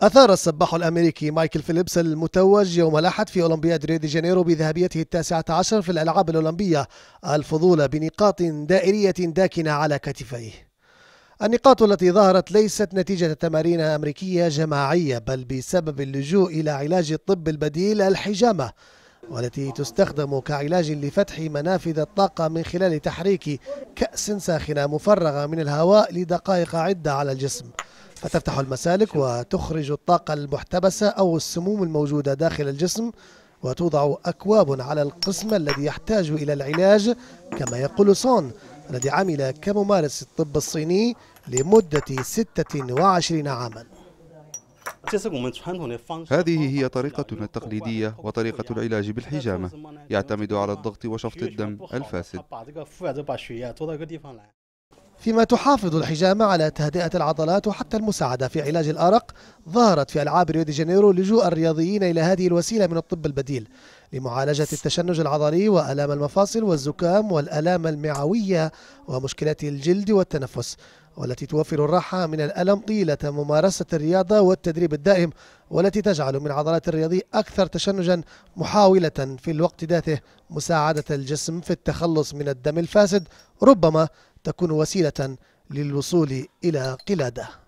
أثار السباح الأمريكي مايكل فيليبس المتوج يوم الأحد في أولمبياد ريو دي جانيرو بذهبيته التاسعة عشر في الألعاب الأولمبية الفضول بنقاط دائرية داكنة على كتفيه النقاط التي ظهرت ليست نتيجة تمارين أمريكية جماعية بل بسبب اللجوء إلى علاج الطب البديل الحجامة والتي تستخدم كعلاج لفتح منافذ الطاقة من خلال تحريك كأس ساخنة مفرغة من الهواء لدقائق عدة على الجسم فتفتح المسالك وتخرج الطاقة المحتبسة أو السموم الموجودة داخل الجسم وتوضع أكواب على القسم الذي يحتاج إلى العلاج كما يقول سون الذي عمل كممارس الطب الصيني لمدة 26 عاماً هذه هي طريقتنا التقليدية وطريقة العلاج بالحجامة يعتمد على الضغط وشفط الدم الفاسد فيما تحافظ الحجامة على تهدئة العضلات وحتى المساعدة في علاج الأرق ظهرت في ألعاب ريو دي جانيرو لجوء الرياضيين إلى هذه الوسيلة من الطب البديل لمعالجة التشنج العضلي وألام المفاصل والزكام والألام المعوية ومشكلات الجلد والتنفس والتي توفر الراحة من الألم طيلة ممارسة الرياضة والتدريب الدائم والتي تجعل من عضلات الرياضي أكثر تشنجا محاولة في الوقت ذاته مساعدة الجسم في التخلص من الدم الفاسد ربما تكون وسيلة للوصول إلى قلادة